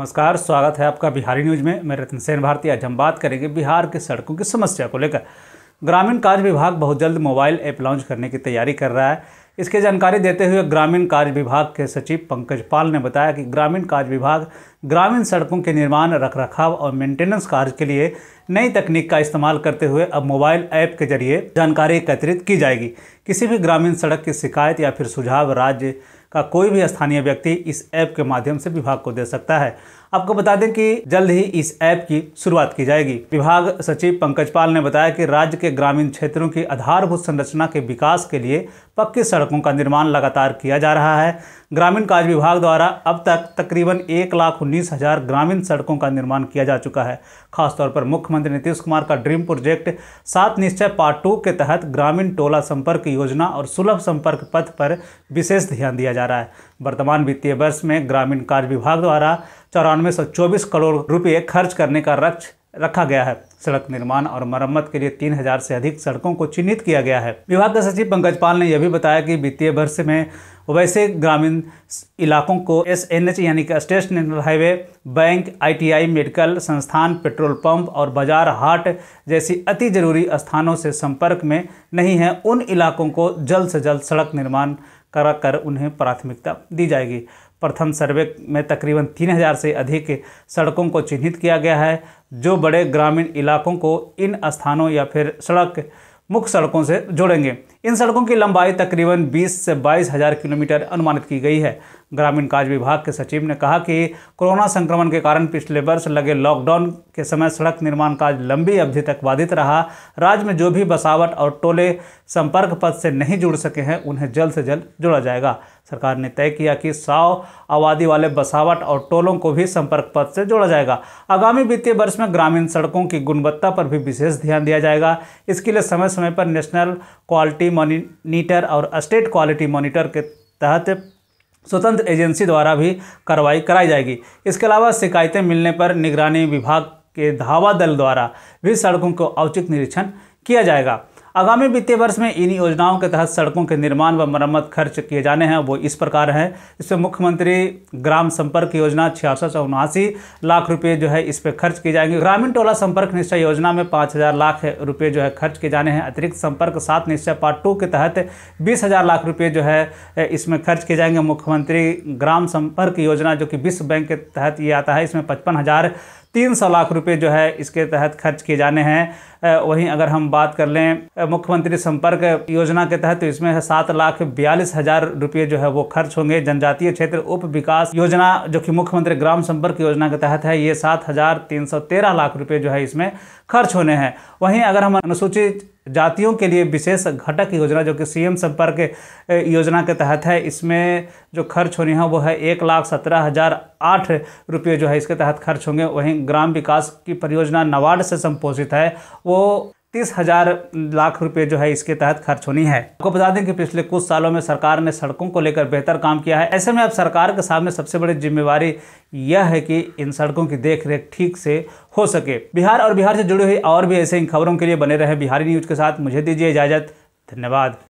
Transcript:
नमस्कार स्वागत है आपका बिहारी न्यूज में मैं रतन सेन भारती आज हम बात करेंगे बिहार के सड़कों की समस्या को लेकर ग्रामीण कार्य विभाग बहुत जल्द मोबाइल ऐप लॉन्च करने की तैयारी कर रहा है इसकी जानकारी देते हुए ग्रामीण कार्य विभाग के सचिव पंकज पाल ने बताया कि ग्रामीण कार्य विभाग ग्रामीण सड़कों के निर्माण रखरखाव और मेंटेनेंस कार्य के लिए नई तकनीक का इस्तेमाल करते हुए अब मोबाइल ऐप के जरिए जानकारी एकत्रित की जाएगी किसी भी ग्रामीण सड़क की शिकायत या फिर सुझाव राज्य का कोई भी स्थानीय व्यक्ति इस ऐप के माध्यम से विभाग को दे सकता है आपको बता दें कि जल्द ही इस ऐप की शुरुआत की जाएगी विभाग सचिव पंकज पाल ने बताया कि राज्य के ग्रामीण क्षेत्रों की आधारभूत संरचना के विकास के लिए पक्की सड़कों का निर्माण लगातार किया जा रहा है ग्रामीण कार्य विभाग द्वारा अब तक तकरीबन एक लाख उन्नीस हज़ार ग्रामीण सड़कों का निर्माण किया जा चुका है खासतौर पर मुख्यमंत्री नीतीश कुमार का ड्रीम प्रोजेक्ट सात निश्चय पार्ट टू के तहत ग्रामीण टोला संपर्क योजना और सुलभ संपर्क पथ पर विशेष ध्यान दिया जा रहा है वर्तमान वित्तीय वर्ष में ग्रामीण कार्य विभाग द्वारा चौरानवे करोड़ रुपये खर्च करने का लक्ष्य रखा गया है सड़क निर्माण और मरम्मत के लिए तीन हजार से अधिक सड़कों को चिन्हित किया गया है विभाग के सचिव पंकज पाल ने यह भी बताया कि वित्तीय वर्ष में वैसे ग्रामीण इलाकों को एस एन एच यानी कि state national highway bank ITI medical संस्थान पेट्रोल पंप और बाजार हाट जैसी अति जरूरी स्थानों से संपर्क में नहीं है उन इलाकों को जल्द से जल्द सड़क निर्माण करा कर उन्हें प्राथमिकता दी जाएगी प्रथम सर्वे में तकरीबन 3000 से अधिक सड़कों को चिन्हित किया गया है जो बड़े ग्रामीण इलाकों को इन स्थानों या फिर सड़क मुख्य सड़कों से जोड़ेंगे इन सड़कों की लंबाई तकरीबन 20 से बाईस हजार किलोमीटर अनुमानित की गई है ग्रामीण कार्य विभाग के सचिव ने कहा कि कोरोना संक्रमण के कारण पिछले वर्ष लगे लॉकडाउन के समय सड़क निर्माण कार्य लंबी अवधि तक बाधित रहा राज्य में जो भी बसावट और टोले संपर्क पथ से नहीं जुड़ सके हैं उन्हें जल्द से जल्द जोड़ा जाएगा सरकार ने तय किया कि सौ आबादी वाले बसावट और टोलों को भी संपर्क पथ से जोड़ा जाएगा आगामी वित्तीय वर्ष में ग्रामीण सड़कों की गुणवत्ता पर भी विशेष ध्यान दिया जाएगा इसके लिए समय समय पर नेशनल क्वालिटी क्वालिटी मॉनिटर और स्टेट क्वालिटी मॉनिटर के तहत स्वतंत्र एजेंसी द्वारा भी कार्रवाई कराई जाएगी इसके अलावा शिकायतें मिलने पर निगरानी विभाग के धावा दल द्वारा भी सड़कों को औचित निरीक्षण किया जाएगा आगामी वित्तीय वर्ष में इन योजनाओं के तहत सड़कों के निर्माण व मरम्मत खर्च किए जाने हैं वो इस प्रकार हैं इसमें मुख्यमंत्री ग्राम संपर्क योजना छियासठ सौ उनासी लाख रुपए जो है इस पर खर्च किए जाएंगे ग्रामीण टोला संपर्क निश्चय योजना में पाँच हज़ार लाख रुपये जो है खर्च किए जाने हैं अतिरिक्त संपर्क सात निश्चय पार्ट टू के तहत बीस हज़ार लाख रुपये जो है इसमें खर्च किए जाएंगे मुख्यमंत्री ग्राम संपर्क योजना जो कि विश्व बैंक के तहत ये आता है इसमें पचपन हज़ार तीन सौ लाख रुपए जो है इसके तहत खर्च किए जाने हैं वहीं अगर हम बात कर लें मुख्यमंत्री संपर्क योजना के तहत तो इसमें सात लाख बयालीस हज़ार रुपये जो है वो खर्च होंगे जनजातीय क्षेत्र उप विकास योजना जो कि मुख्यमंत्री ग्राम संपर्क योजना के तहत है ये सात हज़ार तीन सौ तेरह लाख रुपये जो है इसमें खर्च होने हैं वहीं अगर हम अनुसूचित जातियों के लिए विशेष घटक योजना जो कि सीएम संपर्क योजना के तहत है इसमें जो खर्च होनी है वो है एक लाख सत्रह हज़ार आठ रुपये जो है इसके तहत खर्च होंगे वहीं ग्राम विकास की परियोजना नवाड से संपोषित है वो तीस हजार लाख रुपए जो है इसके तहत खर्च होनी है आपको बता दें कि पिछले कुछ सालों में सरकार ने सड़कों को लेकर बेहतर काम किया है ऐसे में अब सरकार के सामने सबसे बड़ी जिम्मेवारी यह है कि इन सड़कों की देखरेख ठीक से हो सके बिहार और बिहार से जुड़ी हुई और भी ऐसे इन खबरों के लिए बने रहे बिहारी न्यूज के साथ मुझे दीजिए इजाजत धन्यवाद